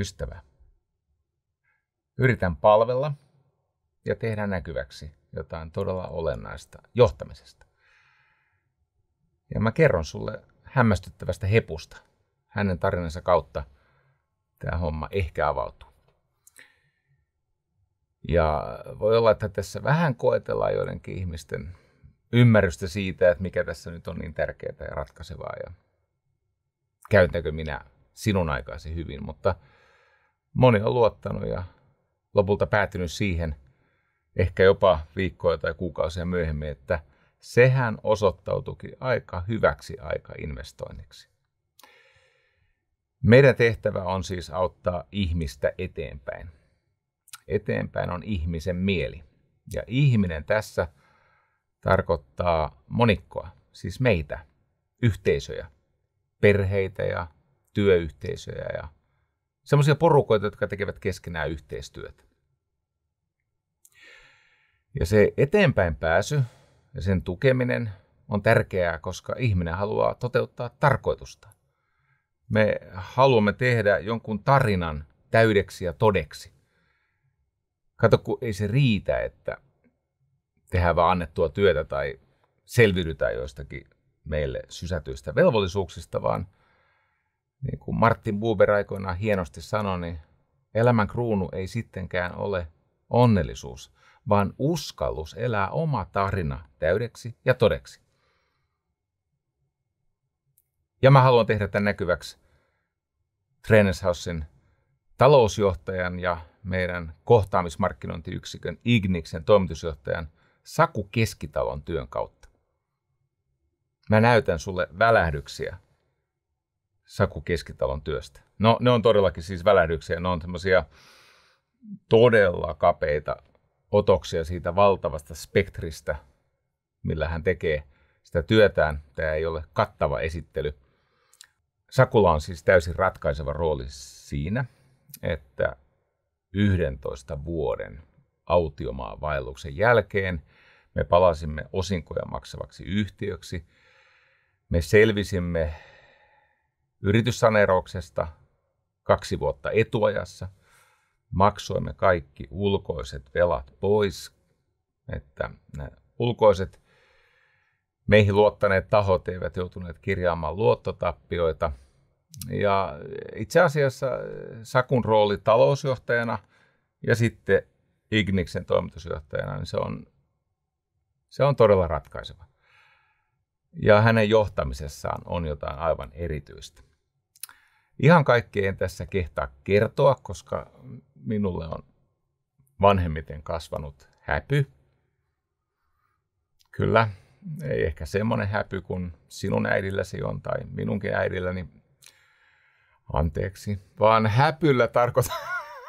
ystävä. Yritän palvella ja tehdä näkyväksi jotain todella olennaista johtamisesta. Ja mä kerron sulle hämmästyttävästä hepusta. Hänen tarinansa kautta tämä homma ehkä avautuu. Ja voi olla, että tässä vähän koetellaan joidenkin ihmisten ymmärrystä siitä, että mikä tässä nyt on niin tärkeää ja ratkaisevaa ja käytänkö minä sinun aikaasi hyvin, mutta – moni on luottanut ja lopulta päätynyt siihen ehkä jopa viikkoja tai kuukausia myöhemmin, että sehän osoittautuikin aika hyväksi aika investoinniksi. Meidän tehtävä on siis auttaa ihmistä eteenpäin. Eteenpäin on ihmisen mieli. Ja ihminen tässä tarkoittaa monikkoa, siis meitä, yhteisöjä, perheitä ja työyhteisöjä ja Semmoisia porukoita, jotka tekevät keskenään yhteistyötä. Ja se eteenpäin pääsy ja sen tukeminen on tärkeää, koska ihminen haluaa toteuttaa tarkoitusta. Me haluamme tehdä jonkun tarinan täydeksi ja todeksi. Kato, kun ei se riitä, että tehdään vaan annettua työtä tai selviydytään joistakin meille sysätyistä velvollisuuksista, vaan niin kuin Martin Buber aikoinaan hienosti sanoi, niin elämän kruunu ei sittenkään ole onnellisuus, vaan uskallus elää oma tarina täydeksi ja todeksi. Ja mä haluan tehdä tämän näkyväksi Trainers talousjohtajan ja meidän kohtaamismarkkinointiyksikön Igniksen toimitusjohtajan Saku Keskitalon työn kautta. Mä näytän sulle välähdyksiä Saku Keskitalon työstä. No ne on todellakin siis välähdyksiä, ne on semmoisia todella kapeita otoksia siitä valtavasta spektristä, millä hän tekee sitä työtään. Tämä ei ole kattava esittely. Sakulla on siis täysin ratkaiseva rooli siinä, että 11 vuoden autiomaan vaelluksen jälkeen me palasimme osinkoja maksavaksi yhtiöksi. Me selvisimme yrityssaneerauksesta kaksi vuotta etuajassa. Maksoimme kaikki ulkoiset velat pois, että ulkoiset meihin luottaneet tahot eivät joutuneet kirjaamaan luottotappioita. Ja itse asiassa Sakun rooli talousjohtajana ja sitten Igniksen toimitusjohtajana, niin se on, se on todella ratkaiseva. Ja hänen johtamisessaan on jotain aivan erityistä. Ihan kaikkea en tässä kehtaa kertoa, koska minulle on vanhemmiten kasvanut häpy. Kyllä, ei ehkä semmoinen häpy kuin sinun äidilläsi on tai minunkin äidilläni. Anteeksi, vaan häpyllä tarkoitan,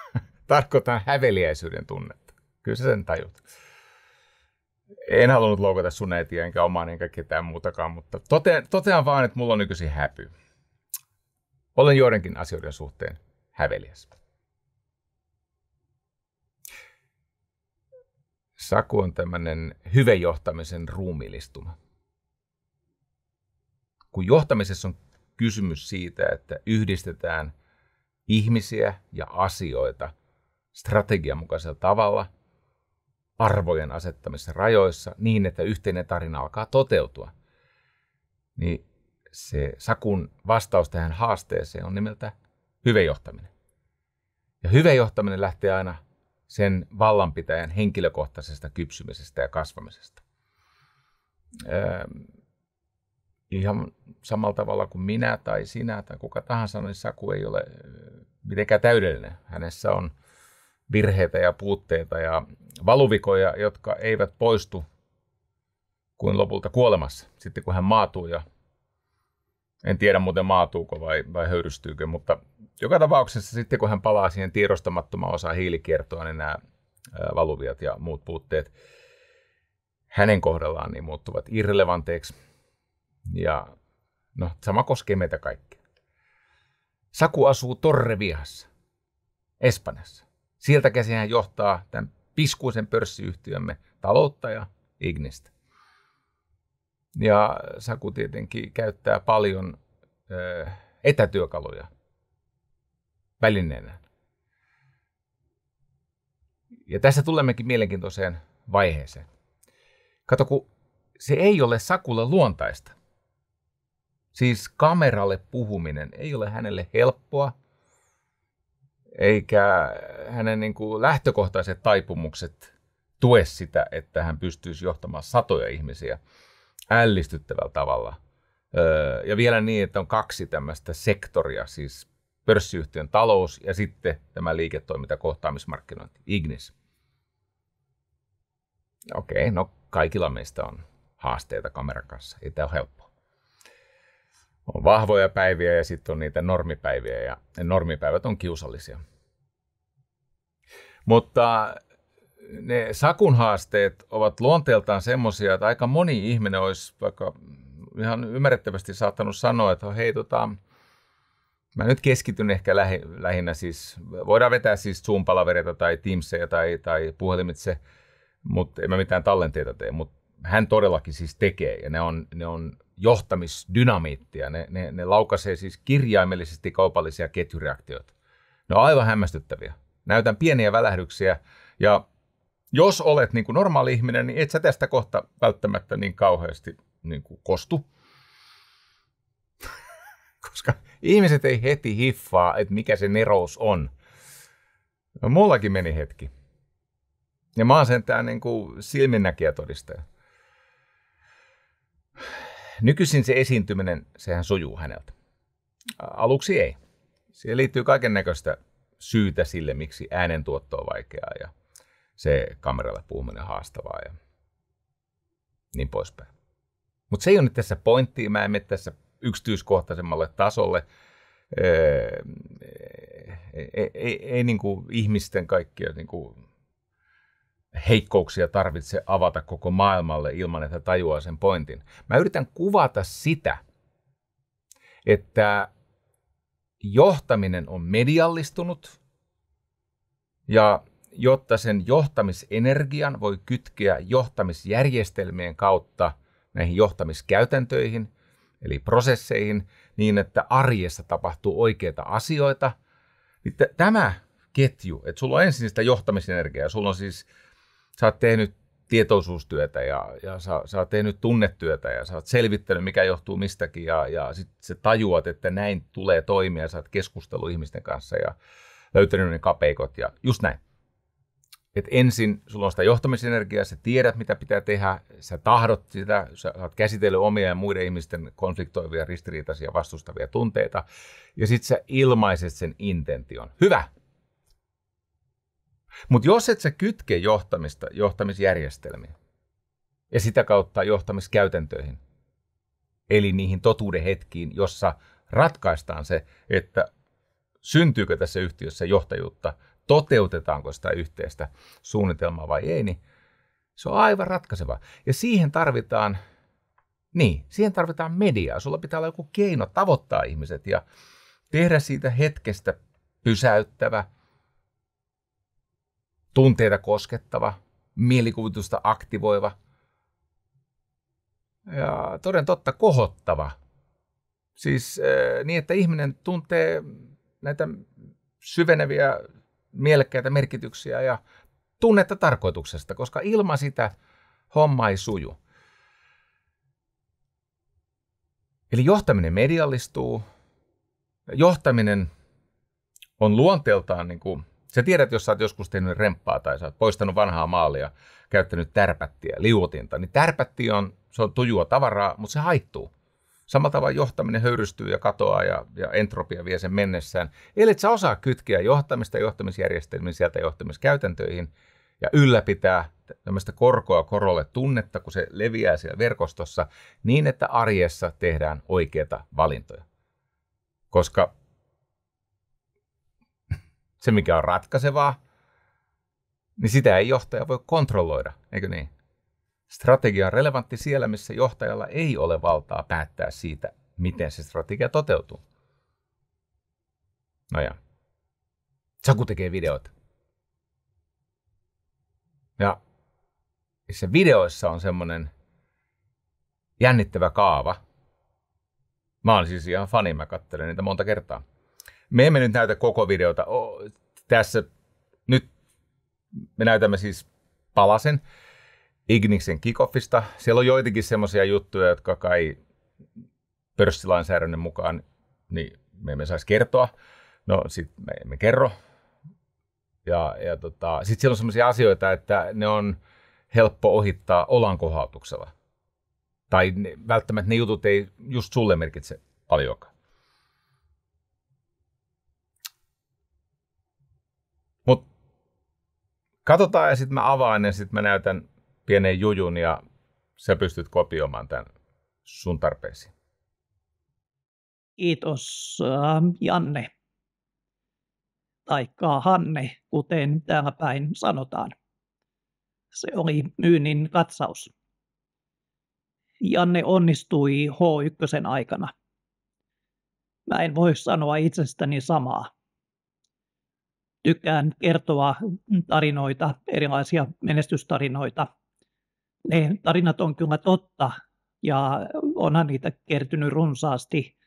tarkoitan häveliäisyyden tunnetta. Kyllä sen tajut. En halunnut loukata sun äitiä, enkä omaa enkä ketään muutakaan, mutta totean, totean vaan, että mulla on nykyisin häpy. Olen joidenkin asioiden suhteen häveliäs. Saku on tämmöinen johtamisen ruumiillistuma. Kun johtamisessa on kysymys siitä, että yhdistetään ihmisiä ja asioita strategian mukaisella tavalla arvojen asettamissa rajoissa niin, että yhteinen tarina alkaa toteutua, niin se Sakun vastaus tähän haasteeseen on nimeltä hyvä johtaminen. Ja hyvä johtaminen lähtee aina sen vallanpitäjän henkilökohtaisesta kypsymisestä ja kasvamisesta. Öö, ihan samalla tavalla kuin minä tai sinä tai kuka tahansa, niin Saku ei ole öö, mitenkään täydellinen. Hänessä on virheitä ja puutteita ja valuvikoja, jotka eivät poistu kuin lopulta kuolemassa, sitten kun hän maatuu ja en tiedä muuten maatuuko vai, vai höyrystyykö, mutta joka tapauksessa sitten kun hän palaa siihen tiedostamattomaan osaan hiilikiertoa, niin nämä valuviat ja muut puutteet hänen kohdallaan niin muuttuvat irrelevanteiksi. Ja no, sama koskee meitä kaikkia. Saku asuu Torrevihassa, Espanjassa. Sieltä käsin hän johtaa tämän piskuisen pörssiyhtiömme taloutta ja Ignistä. Ja Saku tietenkin käyttää paljon ö, etätyökaluja välineenä. Ja tässä tulemmekin mielenkiintoiseen vaiheeseen. Kato, kun se ei ole Sakulle luontaista. Siis kameralle puhuminen ei ole hänelle helppoa, eikä hänen niin kuin lähtökohtaiset taipumukset tue sitä, että hän pystyisi johtamaan satoja ihmisiä ällistyttävällä tavalla. Öö, ja vielä niin, että on kaksi tämmöistä sektoria, siis pörssiyhtiön talous ja sitten tämä liiketoiminta kohtaamismarkkinointi, Ignis. Okei, okay, no kaikilla meistä on haasteita kameran kanssa, ei tämä ole helppo. On vahvoja päiviä ja sitten on niitä normipäiviä ja ne normipäivät on kiusallisia. Mutta ne sakun haasteet ovat luonteeltaan semmoisia, että aika moni ihminen olisi vaikka ihan ymmärrettävästi saattanut sanoa, että hei tota, mä nyt keskityn ehkä lähi, lähinnä siis, voidaan vetää siis Zoom-palavereita tai Teamsia tai, tai puhelimitse, mutta en mä mitään tallenteita tee, mutta hän todellakin siis tekee ja ne on, ne on johtamisdynamiittia, ne, ne, ne laukaisee siis kirjaimellisesti kaupallisia ketjureaktioita. Ne on aivan hämmästyttäviä. Näytän pieniä välähdyksiä ja jos olet niin kuin normaali ihminen, niin et sä tästä kohta välttämättä niin kauheasti niin kuin kostu. Koska ihmiset ei heti hiffaa, että mikä se nerous on. No, mullakin meni hetki. Ja mä oon sentään niin kuin silminnäkijä todistaja. Nykyisin se esiintyminen, sehän sujuu häneltä. Aluksi ei. Siihen liittyy kaiken näköistä syytä sille, miksi tuotto on vaikeaa ja – se kameralle puhuminen haastavaa ja niin poispäin. Mutta se ei ole nyt tässä pointti, mä en mene tässä yksityiskohtaisemmalle tasolle. Öö, e, e, e, ei, ei, ei, ei niin kuin ihmisten kaikkia niin kuin heikkouksia tarvitse avata koko maailmalle ilman, että tajuaa sen pointin. Mä yritän kuvata sitä, että johtaminen on mediallistunut ja jotta sen johtamisenergian voi kytkeä johtamisjärjestelmien kautta näihin johtamiskäytäntöihin, eli prosesseihin, niin että arjessa tapahtuu oikeita asioita. Niin tämä ketju, että sulla on ensin sitä johtamisenergiaa, sulla on siis, sä oot tehnyt tietoisuustyötä ja, ja sä, sä oot tehnyt tunnetyötä ja sä oot selvittänyt, mikä johtuu mistäkin ja, ja sit sä tajuat, että näin tulee toimia ja sä oot keskustellut ihmisten kanssa ja löytänyt ne kapeikot ja just näin että ensin sulla on sitä johtamisenergiaa, sä tiedät mitä pitää tehdä, sä tahdot sitä, sä oot käsitellyt omia ja muiden ihmisten konfliktoivia, ristiriitaisia, vastustavia tunteita, ja sit sä ilmaiset sen intention. Hyvä! Mutta jos et sä kytke johtamista johtamisjärjestelmiin ja sitä kautta johtamiskäytäntöihin, eli niihin totuuden hetkiin, jossa ratkaistaan se, että syntyykö tässä yhtiössä johtajuutta toteutetaanko sitä yhteistä suunnitelmaa vai ei, niin se on aivan ratkaiseva. Ja siihen tarvitaan, niin, siihen tarvitaan mediaa. Sulla pitää olla joku keino tavoittaa ihmiset ja tehdä siitä hetkestä pysäyttävä, tunteita koskettava, mielikuvitusta aktivoiva ja toden totta kohottava. Siis eh, niin, että ihminen tuntee näitä syveneviä mielekkäitä merkityksiä ja tunnetta tarkoituksesta, koska ilman sitä homma ei suju. Eli johtaminen mediallistuu, johtaminen on luonteeltaan niin kuin, sä tiedät, jos sä oot joskus tehnyt remppaa tai sä oot poistanut vanhaa maalia, käyttänyt tärpättiä, liuotinta, niin tärpätti on, se on tujua tavaraa, mutta se haittuu. Samalla tavalla johtaminen höyrystyy ja katoaa ja, ja entropia vie sen mennessään. Eli et sä osaa kytkeä johtamista johtamisjärjestelmiin sieltä johtamiskäytäntöihin ja ylläpitää tämmöistä korkoa korolle tunnetta, kun se leviää siellä verkostossa, niin että arjessa tehdään oikeita valintoja. Koska se, mikä on ratkaisevaa, niin sitä ei johtaja voi kontrolloida, eikö niin? Strategia on relevantti siellä, missä johtajalla ei ole valtaa päättää siitä, miten se strategia toteutuu. No ja. Saku tekee videoita. Ja se videoissa on semmoinen jännittävä kaava. Mä oon siis ihan fani, mä katselen niitä monta kertaa. Me emme nyt näytä koko videota. O, tässä nyt me näytämme siis palasen. Igniksen kickoffista. Siellä on joitakin semmoisia juttuja, jotka kai pörssilainsäädännön mukaan niin me emme saisi kertoa. No sitten me emme kerro. Ja, ja tota, sitten siellä on semmoisia asioita, että ne on helppo ohittaa olankohautuksella. Tai ne, välttämättä ne jutut ei just sulle merkitse paljonkaan. Mutta katsotaan ja sitten mä avaan ja sitten mä näytän pienen jujun ja sä pystyt kopioimaan tämän sun tarpeesi. Kiitos ähm, Janne. Taikka Hanne, kuten täällä päin sanotaan. Se oli myynnin katsaus. Janne onnistui H1 aikana. Mä en voi sanoa itsestäni samaa. Tykkään kertoa tarinoita, erilaisia menestystarinoita – ne tarinat on kyllä totta ja onhan niitä kertynyt runsaasti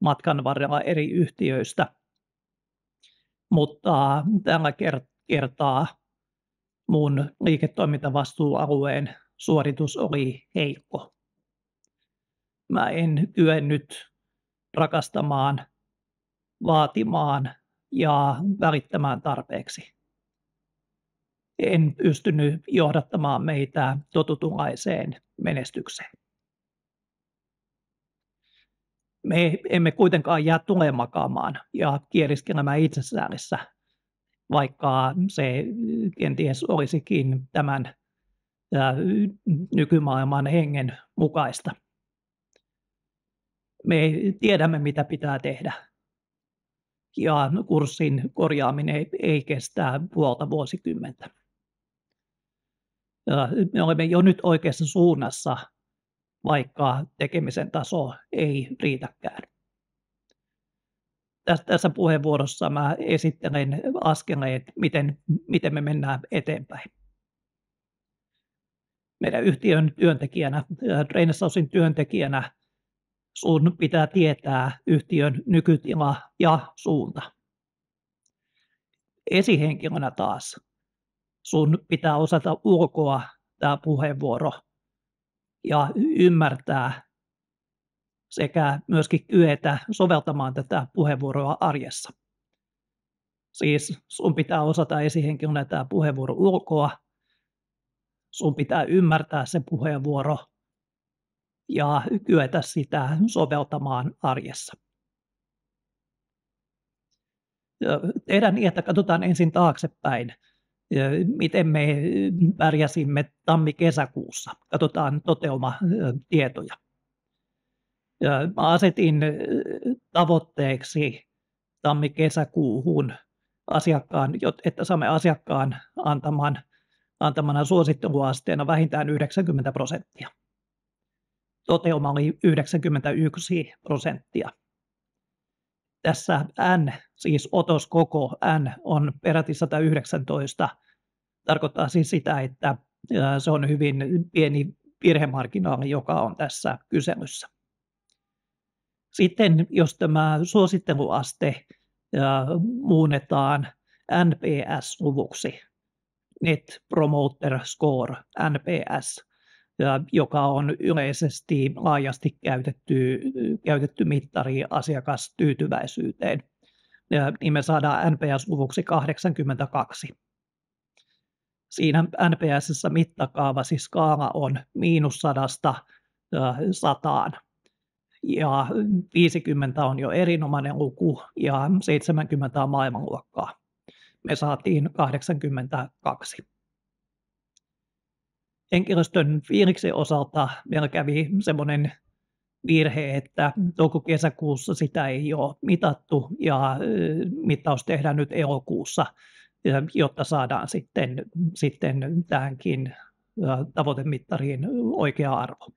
matkan varrella eri yhtiöistä. Mutta äh, tällä kertaa mun liiketoimintavastuualueen suoritus oli heikko. Mä en kyennyt rakastamaan, vaatimaan ja välittämään tarpeeksi en pystynyt johdattamaan meitä totutunlaiseen menestykseen. Me emme kuitenkaan jää tuleen makaamaan ja kieliskelemään itsessäänissä, vaikka se kenties olisikin tämän nykymaailman hengen mukaista. Me tiedämme, mitä pitää tehdä. Ja kurssin korjaaminen ei, ei kestää puolta vuosikymmentä me olemme jo nyt oikeassa suunnassa, vaikka tekemisen taso ei riitäkään. Tässä puheenvuorossa mä esittelen askeleet, miten, miten me mennään eteenpäin. Meidän yhtiön työntekijänä, Reinessausin työntekijänä, sun pitää tietää yhtiön nykytila ja suunta. Esihenkilönä taas sun pitää osata ulkoa tämä puheenvuoro ja ymmärtää sekä myöskin kyetä soveltamaan tätä puheenvuoroa arjessa. Siis sun pitää osata esihenkilönä tämä puheenvuoro ulkoa, sun pitää ymmärtää se puheenvuoro ja kyetä sitä soveltamaan arjessa. Tehdään niin, että katsotaan ensin taaksepäin miten me pärjäsimme tammi-kesäkuussa. Katsotaan toteumatietoja. Mä asetin tavoitteeksi tammi-kesäkuuhun asiakkaan, että saamme asiakkaan antaman antamana suositteluasteena vähintään 90 prosenttia. Toteuma oli 91 prosenttia. Tässä n, siis otoskoko n, on peräti 119. Tarkoittaa siis sitä, että se on hyvin pieni virhemarginaali, joka on tässä kyselyssä. Sitten jos tämä suositteluaste muunnetaan NPS-luvuksi, Net Promoter Score, NPS, joka on yleisesti laajasti käytetty, käytetty mittari asiakastyytyväisyyteen, niin me saadaan NPS-luvuksi 82. Siinä NPS-mittakaava, siis skaala on miinus sadasta sataan. Ja 50 on jo erinomainen luku ja 70 on maailmanluokkaa. Me saatiin 82 henkilöstön fiiliksen osalta meillä kävi semmoinen virhe, että touko-kesäkuussa sitä ei ole mitattu ja mittaus tehdään nyt elokuussa, jotta saadaan sitten, sitten tähänkin tavoitemittariin oikea arvo.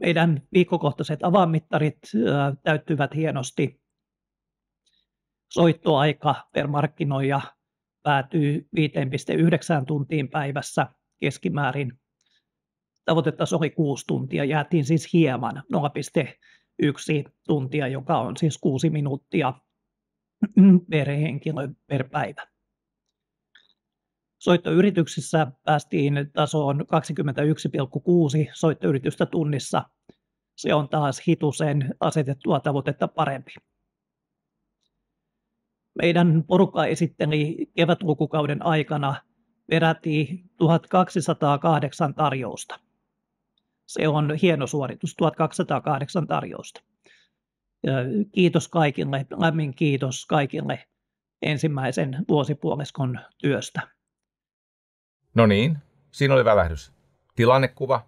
Meidän viikkokohtaiset avaamittarit täyttyvät hienosti. Soittoaika per markkinoija päätyy 5,9 tuntiin päivässä keskimäärin. Tavoitetaso oli 6 tuntia, jäätiin siis hieman 0,1 tuntia, joka on siis 6 minuuttia per henkilö per päivä. Soittoyrityksissä päästiin tasoon 21,6 soittoyritystä tunnissa. Se on taas hitusen asetettua tavoitetta parempi meidän porukka esitteli kevätlukukauden aikana peräti 1208 tarjousta. Se on hieno suoritus, 1208 tarjousta. Kiitos kaikille, lämmin kiitos kaikille ensimmäisen vuosipuoliskon työstä. No niin, siinä oli välähdys. Tilannekuva,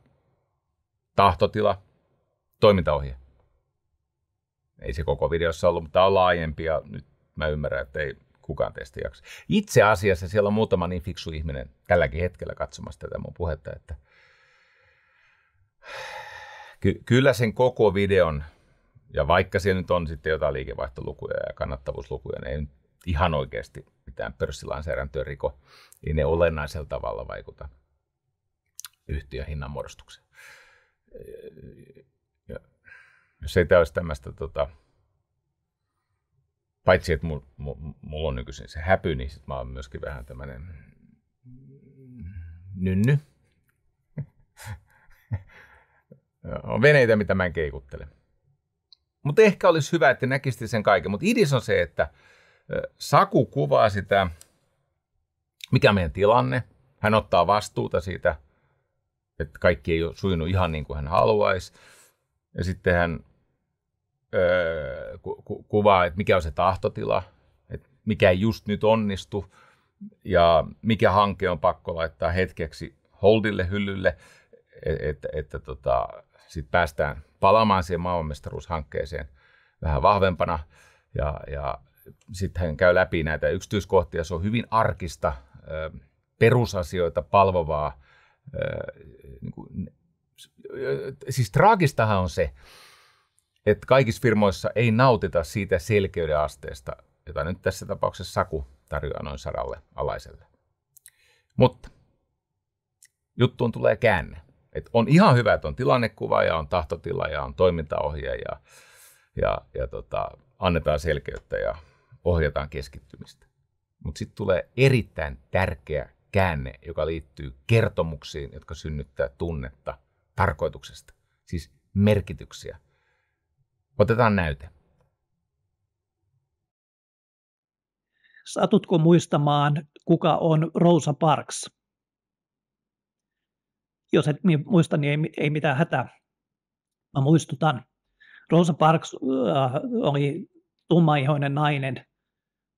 tahtotila, toimintaohje. Ei se koko videossa ollut, mutta tämä on laajempi ja nyt mä ymmärrän, että ei kukaan teistä jaksa. Itse asiassa siellä on muutama niin fiksu ihminen tälläkin hetkellä katsomassa tätä mun puhetta, että Ky- kyllä sen koko videon, ja vaikka siellä nyt on sitten jotain liikevaihtolukuja ja kannattavuuslukuja, ne ei nyt ihan oikeasti mitään pörssilainsäädäntöä riko, niin ne olennaisella tavalla vaikuta yhtiön muodostukseen. Jos ei olisi tämmöistä tota, paitsi että mulla mul, mul on nykyisin se häpy, niin sit mä oon myöskin vähän tämmöinen nynny. on veneitä, mitä mä en keikuttele. Mutta ehkä olisi hyvä, että näkisi sen kaiken. Mutta idis on se, että Saku kuvaa sitä, mikä meidän tilanne. Hän ottaa vastuuta siitä, että kaikki ei ole sujunut ihan niin kuin hän haluaisi. Ja sitten hän Öö, kuvaa, että mikä on se tahtotila, että mikä ei just nyt onnistu ja mikä hanke on pakko laittaa hetkeksi holdille, hyllylle, että, että, että tota, sit päästään palaamaan siihen maailmanmestaruushankkeeseen vähän vahvempana ja, ja sitten hän käy läpi näitä yksityiskohtia. Se on hyvin arkista, öö, perusasioita palvovaa. Öö, niin kuin, siis traagistahan on se, että kaikissa firmoissa ei nautita siitä selkeyden asteesta, jota nyt tässä tapauksessa Saku tarjoaa noin sadalle alaiselle. Mutta juttuun tulee käänne. Et on ihan hyvä, että on tilannekuva ja on tahtotila ja on toimintaohje ja, ja, ja tota, annetaan selkeyttä ja ohjataan keskittymistä. Mutta sitten tulee erittäin tärkeä käänne, joka liittyy kertomuksiin, jotka synnyttää tunnetta tarkoituksesta, siis merkityksiä – Otetaan näyte. Satutko muistamaan, kuka on Rosa Parks? Jos et muista, niin ei, ei mitään hätää. Mä muistutan. Rosa Parks äh, oli tummaihoinen nainen,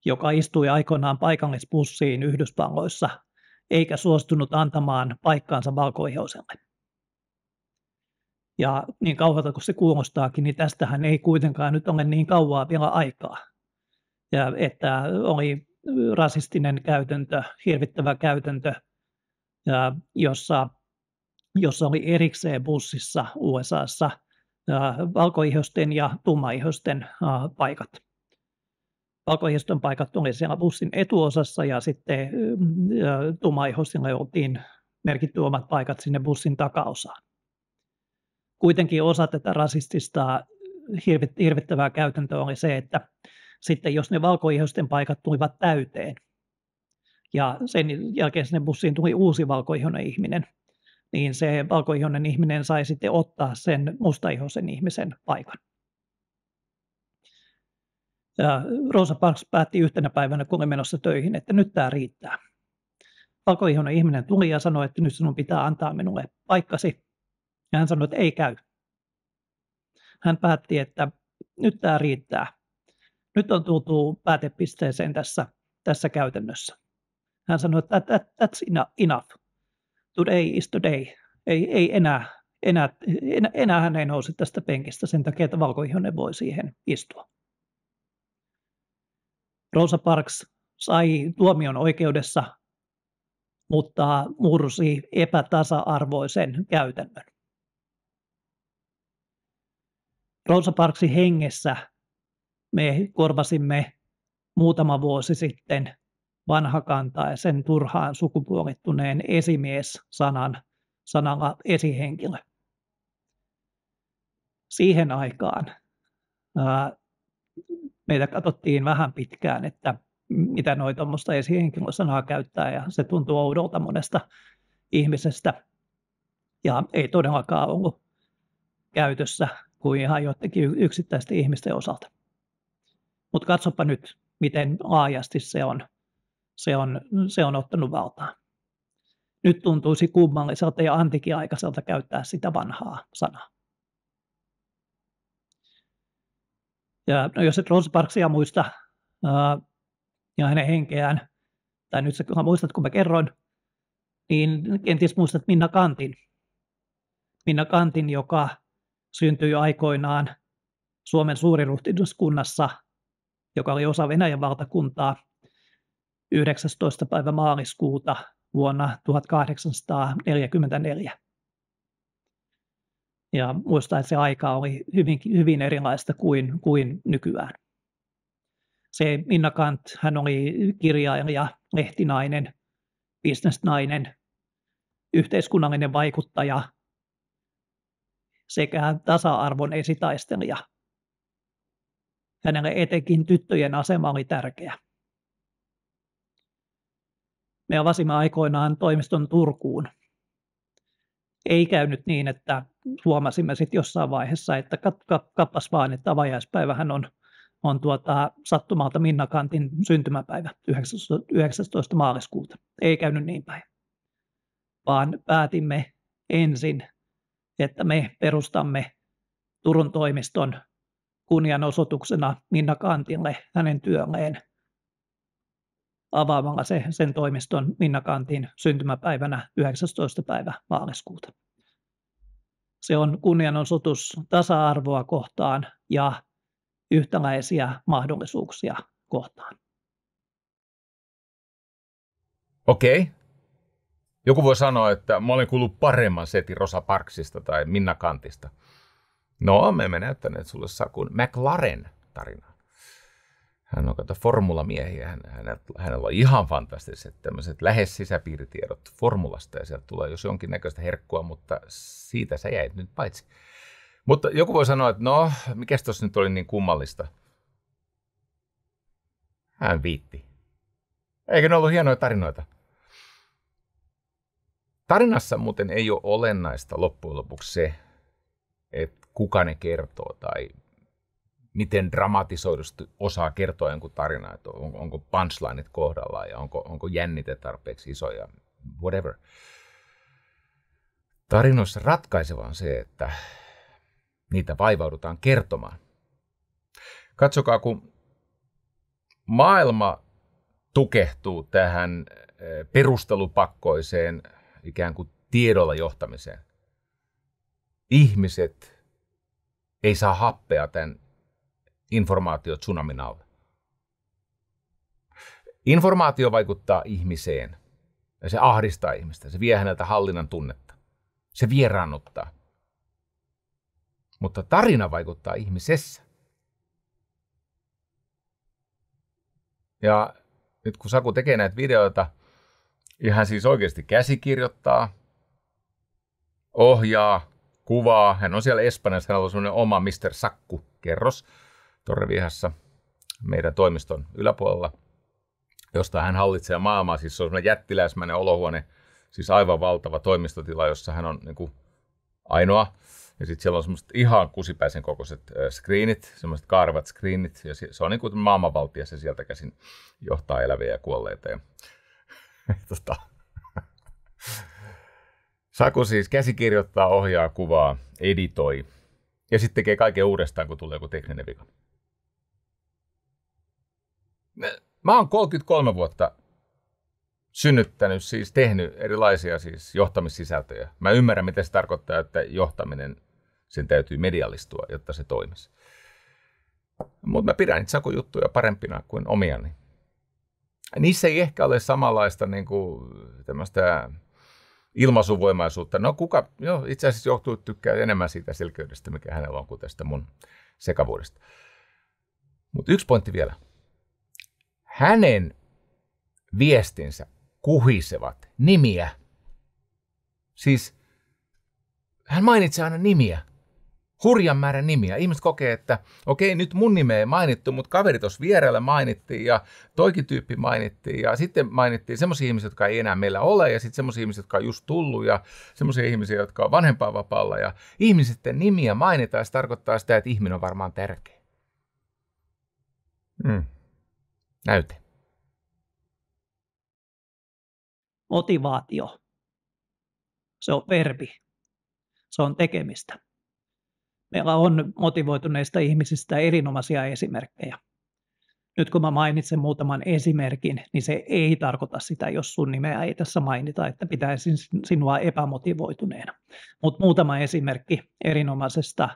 joka istui aikoinaan paikallispussiin Yhdysvalloissa, eikä suostunut antamaan paikkaansa valkoihoiselle. Ja niin kauhealta kuin se kuulostaakin, niin tästähän ei kuitenkaan nyt ole niin kauaa vielä aikaa. Ja että oli rasistinen käytäntö, hirvittävä käytäntö, jossa, jossa oli erikseen bussissa USAssa valkoihosten ja tummaihosten paikat. Valkoihosten paikat oli siellä bussin etuosassa ja sitten tummaihosilla oltiin merkitty omat paikat sinne bussin takaosaan kuitenkin osa tätä rasistista hirvittävää käytäntöä oli se, että sitten jos ne valkoihoisten paikat tulivat täyteen, ja sen jälkeen sinne bussiin tuli uusi valkoihoinen ihminen, niin se valkoihoinen ihminen sai sitten ottaa sen mustaihoisen ihmisen paikan. Ja Rosa Parks päätti yhtenä päivänä, kun oli menossa töihin, että nyt tämä riittää. Valkoihoinen ihminen tuli ja sanoi, että nyt sinun pitää antaa minulle paikkasi. Ja hän sanoi, että ei käy. Hän päätti, että nyt tämä riittää. Nyt on tultu päätepisteeseen tässä, tässä käytännössä. Hän sanoi, että that, that, that's enough. Today is today. Ei, ei enää, enää, enää, enää hän ei nouse tästä penkistä sen takia, että valkoihonen voi siihen istua. Rosa Parks sai tuomion oikeudessa, mutta mursi epätasa-arvoisen käytännön. Rosa Parksin hengessä me korvasimme muutama vuosi sitten vanhakantaisen turhaan sukupuolittuneen esimies-sanan sanalla esihenkilö. Siihen aikaan ää, meitä katsottiin vähän pitkään, että mitä noin tuommoista esihenkilösanaa käyttää, ja se tuntuu oudolta monesta ihmisestä, ja ei todellakaan ollut käytössä kuin ihan joidenkin yksittäisten ihmisten osalta. Mutta katsopa nyt, miten laajasti se on, se on, se on ottanut valtaa. Nyt tuntuisi kummalliselta ja antikiaikaiselta käyttää sitä vanhaa sanaa. Ja no, jos et Rosbergsia muista ää, ja hänen henkeään, tai nyt sä muistat, kun mä kerroin, niin kenties muistat Minna Kantin. Minna Kantin, joka syntyi jo aikoinaan Suomen suuriruhtinuskunnassa, joka oli osa Venäjän valtakuntaa, 19. päivä maaliskuuta vuonna 1844. Ja muistan, että se aika oli hyvin, hyvin erilaista kuin, kuin nykyään. Se Minna Kant, hän oli kirjailija, lehtinainen, bisnesnainen, yhteiskunnallinen vaikuttaja – sekä tasa-arvon esitaistelija. Hänelle etenkin tyttöjen asema oli tärkeä. Me avasimme aikoinaan toimiston Turkuun. Ei käynyt niin, että huomasimme sitten jossain vaiheessa, että kappas vaan, että avajaispäivähän on, on tuota, sattumalta Minna Kantin syntymäpäivä 19, 19. maaliskuuta. Ei käynyt niin päin, vaan päätimme ensin että me perustamme Turun toimiston kunnianosoituksena Minna Kantille hänen työlleen avaamalla se sen toimiston Minna Kantin syntymäpäivänä 19. päivä maaliskuuta. Se on kunnianosoitus tasa-arvoa kohtaan ja yhtäläisiä mahdollisuuksia kohtaan. Okei, joku voi sanoa, että mä olen kuullut paremman setin Rosa Parksista tai Minna Kantista. No, me emme näyttäneet sulle Sakun McLaren tarina. Hän on kato formulamiehiä, hän, hänellä on ihan fantastiset tämmöiset lähes sisäpiiritiedot formulasta ja sieltä tulee jos jonkinnäköistä herkkua, mutta siitä sä jäit nyt paitsi. Mutta joku voi sanoa, että no, mikäs tuossa nyt oli niin kummallista? Hän viitti. Eikö ne ollut hienoja tarinoita? Tarinassa muuten ei ole olennaista loppujen lopuksi se, että kuka ne kertoo tai miten dramatisoidusti osaa kertoa jonkun tarinaa, että onko punchlineit kohdallaan ja onko, onko jännite tarpeeksi iso ja whatever. Tarinoissa ratkaiseva on se, että niitä vaivaudutaan kertomaan. Katsokaa, kun maailma tukehtuu tähän eh, perustelupakkoiseen ikään kuin tiedolla johtamiseen. Ihmiset ei saa happea tämän informaatio tsunamin alle. Informaatio vaikuttaa ihmiseen ja se ahdistaa ihmistä, se vie häneltä hallinnan tunnetta, se vieraannuttaa. Mutta tarina vaikuttaa ihmisessä. Ja nyt kun Saku tekee näitä videoita – ihan siis oikeasti käsikirjoittaa, ohjaa, kuvaa. Hän on siellä Espanjassa, hän on semmoinen oma Mr. Sakku-kerros Torrevihassa meidän toimiston yläpuolella, josta hän hallitsee maailmaa. Siis se on semmoinen jättiläismäinen olohuone, siis aivan valtava toimistotila, jossa hän on niin kuin ainoa. Ja sitten siellä on semmoiset ihan kusipäisen kokoiset screenit, semmoiset kaarvat screenit. Ja se on niin kuin maailmanvaltia, se sieltä käsin johtaa eläviä ja kuolleita. Ja tota. Saku siis käsikirjoittaa, ohjaa kuvaa, editoi ja sitten tekee kaiken uudestaan, kun tulee joku tekninen vika. Mä oon 33 vuotta synnyttänyt, siis tehnyt erilaisia siis johtamissisältöjä. Mä ymmärrän, mitä se tarkoittaa, että johtaminen, sen täytyy mediallistua, jotta se toimisi. Mutta mä pidän itse juttuja parempina kuin omiani niissä ei ehkä ole samanlaista niin kuin, tämmöistä ilmaisuvoimaisuutta. No kuka, joo, no itse asiassa johtuu, tykkää enemmän siitä selkeydestä, mikä hänellä on, kuin tästä mun sekavuudesta. Mutta yksi pointti vielä. Hänen viestinsä kuhisevat nimiä. Siis hän mainitsee aina nimiä hurjan määrän nimiä. Ihmiset kokee, että okei, nyt mun nimeä ei mainittu, mutta kaveri tuossa vierellä mainittiin ja toikin tyyppi mainittiin ja sitten mainittiin semmoisia ihmisiä, jotka ei enää meillä ole ja sitten semmoisia ihmisiä, jotka on just tullut ja semmoisia ihmisiä, jotka on vapaalla ja ihmisten nimiä mainitaan, se tarkoittaa sitä, että ihminen on varmaan tärkeä. Mm. Näyte. Motivaatio. Se on verbi. Se on tekemistä meillä on motivoituneista ihmisistä erinomaisia esimerkkejä. Nyt kun mä mainitsen muutaman esimerkin, niin se ei tarkoita sitä, jos sun nimeä ei tässä mainita, että pitäisi sinua epämotivoituneena. Mutta muutama esimerkki erinomaisesta,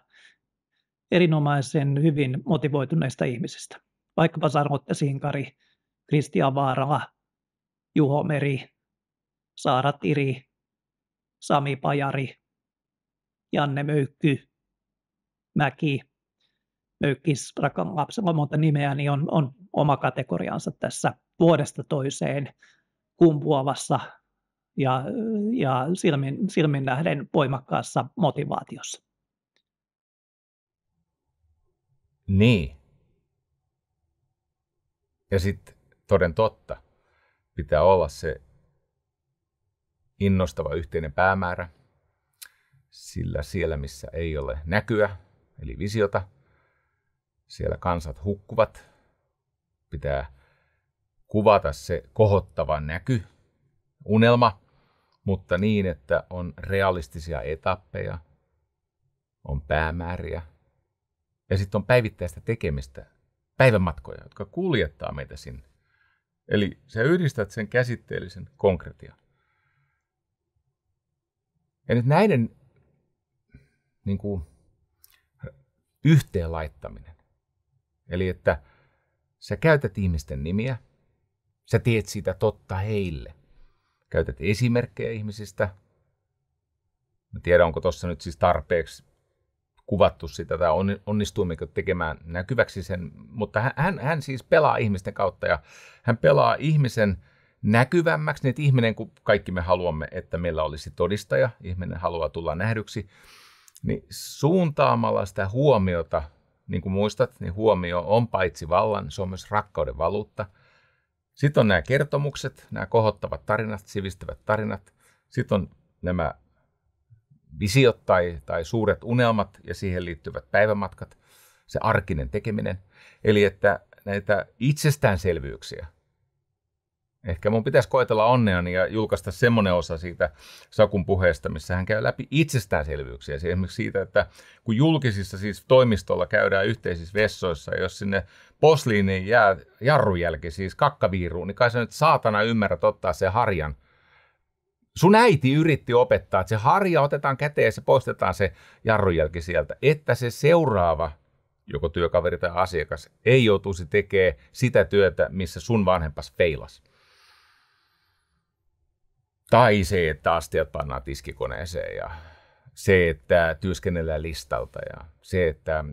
erinomaisen hyvin motivoituneista ihmisistä. Vaikkapa Sarmotte Sinkari, Kristian Vaarala, Juho Meri, Saara Tiri, Sami Pajari, Janne Möykky, Mäki, Möykkis, lapsella on monta nimeä, niin on, on oma kategoriansa tässä vuodesta toiseen kumpuavassa ja, ja silmin, silmin nähden voimakkaassa motivaatiossa. Niin. Ja sitten toden totta, pitää olla se innostava yhteinen päämäärä, sillä siellä missä ei ole näkyä, eli visiota. Siellä kansat hukkuvat. Pitää kuvata se kohottava näky, unelma, mutta niin, että on realistisia etappeja, on päämääriä ja sitten on päivittäistä tekemistä, päivämatkoja, jotka kuljettaa meitä sinne. Eli sä yhdistät sen käsitteellisen konkretian. Ja nyt näiden niin kuin, yhteen laittaminen. Eli että sä käytät ihmisten nimiä, sä teet siitä totta heille. Käytät esimerkkejä ihmisistä. Mä tiedän, onko tuossa nyt siis tarpeeksi kuvattu sitä tai onnistuimmeko tekemään näkyväksi sen, mutta hän, hän, hän siis pelaa ihmisten kautta ja hän pelaa ihmisen näkyvämmäksi, niin että ihminen, kun kaikki me haluamme, että meillä olisi todistaja, ihminen haluaa tulla nähdyksi, niin suuntaamalla sitä huomiota, niin kuin muistat, niin huomio on paitsi vallan, niin se on myös rakkauden valuutta. Sitten on nämä kertomukset, nämä kohottavat tarinat, sivistävät tarinat. Sitten on nämä visiot tai, tai suuret unelmat ja siihen liittyvät päivämatkat, se arkinen tekeminen. Eli että näitä itsestäänselvyyksiä, Ehkä mun pitäisi koetella onnea ja julkaista semmoinen osa siitä Sakun puheesta, missä hän käy läpi itsestäänselvyyksiä. Siis esimerkiksi siitä, että kun julkisissa siis toimistolla käydään yhteisissä vessoissa, jos sinne posliiniin jää jarrujälki, siis kakkaviiruun, niin kai sä nyt saatana ymmärrät ottaa se harjan. Sun äiti yritti opettaa, että se harja otetaan käteen ja poistetaan se jarrujälki sieltä, että se seuraava joko työkaveri tai asiakas, ei joutuisi tekemään sitä työtä, missä sun vanhempas feilas. Tai se, että astiat pannaan tiskikoneeseen ja se, että työskennellään listalta ja se, että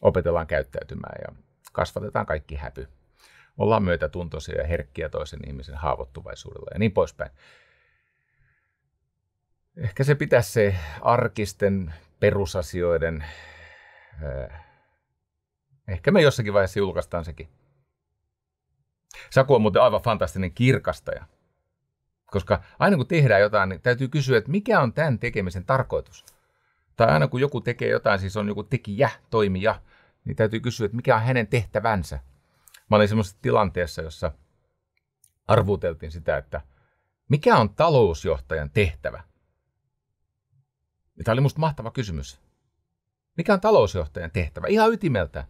opetellaan käyttäytymään ja kasvatetaan kaikki häpy. Ollaan myötätuntoisia ja herkkiä toisen ihmisen haavoittuvaisuudella ja niin poispäin. Ehkä se pitäisi se arkisten perusasioiden, äh, ehkä me jossakin vaiheessa julkaistaan sekin. Saku on muuten aivan fantastinen kirkastaja. Koska aina kun tehdään jotain, niin täytyy kysyä, että mikä on tämän tekemisen tarkoitus. Tai aina kun joku tekee jotain, siis on joku tekijä, toimija, niin täytyy kysyä, että mikä on hänen tehtävänsä. Mä olin semmoisessa tilanteessa, jossa arvuteltiin sitä, että mikä on talousjohtajan tehtävä? Ja tämä oli musta mahtava kysymys. Mikä on talousjohtajan tehtävä? Ihan ytimeltä.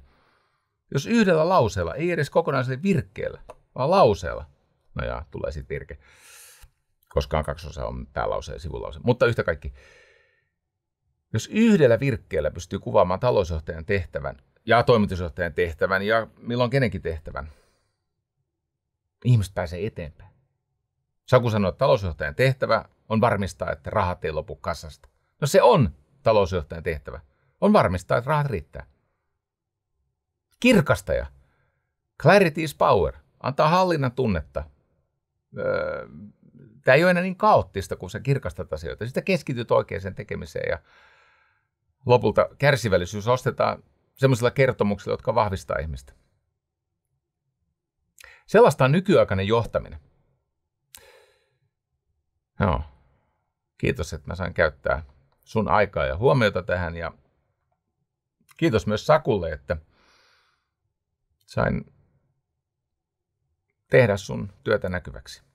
Jos yhdellä lauseella, ei edes kokonaisella virkkeellä, vaan lauseella. No jaa, tulee sitten virke. Koskaan kaksosa on päälause ja sivulause. Mutta yhtä kaikki, jos yhdellä virkkeellä pystyy kuvaamaan talousjohtajan tehtävän ja toimitusjohtajan tehtävän ja milloin kenenkin tehtävän, ihmiset pääsee eteenpäin. Saku sanoi, että talousjohtajan tehtävä on varmistaa, että rahat ei lopu kassasta. No se on talousjohtajan tehtävä. On varmistaa, että rahat riittää. Kirkastaja. Clarity is power. Antaa hallinnan tunnetta. Öö, Tämä ei ole enää niin kaoottista, kun sä kirkastat asioita. Sitä keskityt oikeaan tekemiseen ja lopulta kärsivällisyys ostetaan sellaisilla kertomuksilla, jotka vahvistaa ihmistä. Sellaista on nykyaikainen johtaminen. Joo. Kiitos, että mä sain käyttää sun aikaa ja huomiota tähän ja kiitos myös Sakulle, että sain tehdä sun työtä näkyväksi.